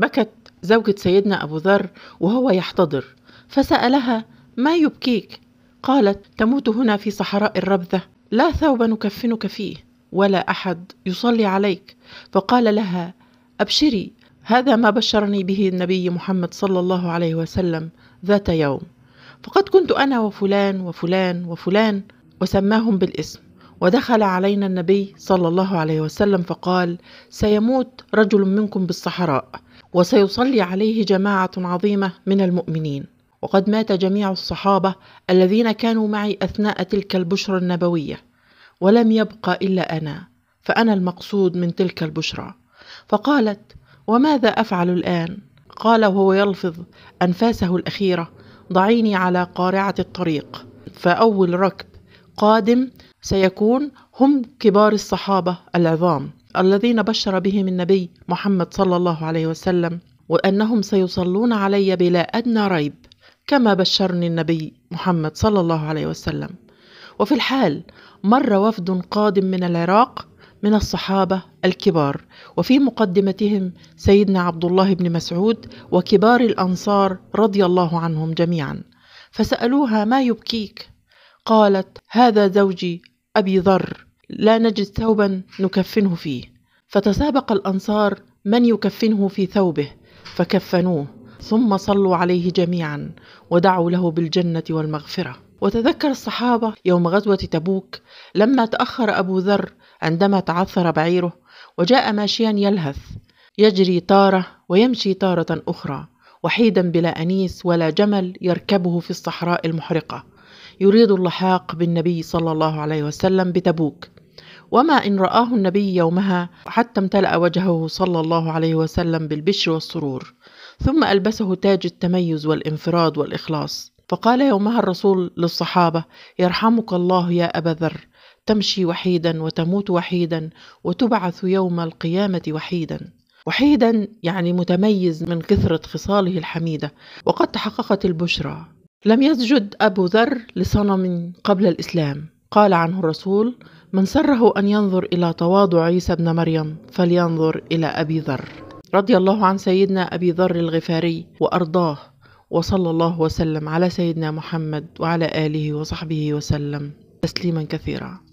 بكت زوجة سيدنا أبو ذر وهو يحتضر فسألها ما يبكيك؟ قالت تموت هنا في صحراء الربذة لا ثوب نكفنك فيه ولا أحد يصلي عليك فقال لها أبشري هذا ما بشرني به النبي محمد صلى الله عليه وسلم ذات يوم فقد كنت أنا وفلان وفلان وفلان وسماهم بالاسم ودخل علينا النبي صلى الله عليه وسلم فقال سيموت رجل منكم بالصحراء وسيصلي عليه جماعة عظيمة من المؤمنين وقد مات جميع الصحابة الذين كانوا معي أثناء تلك البشرى النبوية ولم يبقى إلا أنا فأنا المقصود من تلك البشرى فقالت وماذا أفعل الآن؟ قال وهو يلفظ أنفاسه الأخيرة ضعيني على قارعة الطريق فأول ركب قادم سيكون هم كبار الصحابة العظام الذين بشر بهم النبي محمد صلى الله عليه وسلم وانهم سيصلون علي بلا ادنى ريب كما بشرني النبي محمد صلى الله عليه وسلم وفي الحال مر وفد قادم من العراق من الصحابه الكبار وفي مقدمتهم سيدنا عبد الله بن مسعود وكبار الانصار رضي الله عنهم جميعا فسالوها ما يبكيك قالت هذا زوجي ابي ذر لا نجد ثوبا نكفنه فيه فتسابق الانصار من يكفنه في ثوبه فكفنوه ثم صلوا عليه جميعا ودعوا له بالجنه والمغفره وتذكر الصحابه يوم غزوه تبوك لما تاخر ابو ذر عندما تعثر بعيره وجاء ماشيا يلهث يجري تاره ويمشي تاره اخرى وحيدا بلا انيس ولا جمل يركبه في الصحراء المحرقه يريد اللحاق بالنبي صلى الله عليه وسلم بتبوك وما إن رآه النبي يومها حتى امتلأ وجهه صلى الله عليه وسلم بالبشر والسرور ثم ألبسه تاج التميز والانفراد والإخلاص فقال يومها الرسول للصحابة يرحمك الله يا أبا ذر تمشي وحيدا وتموت وحيدا وتبعث يوم القيامة وحيدا وحيدا يعني متميز من كثرة خصاله الحميدة وقد تحققت البشرى لم يسجد أبو ذر لصنم قبل الإسلام قال عنه الرسول من سره أن ينظر إلى تواضع عيسى ابن مريم فلينظر إلى أبي ذر رضي الله عن سيدنا أبي ذر الغفاري وأرضاه وصلى الله وسلم على سيدنا محمد وعلى آله وصحبه وسلم تسليما كثيرا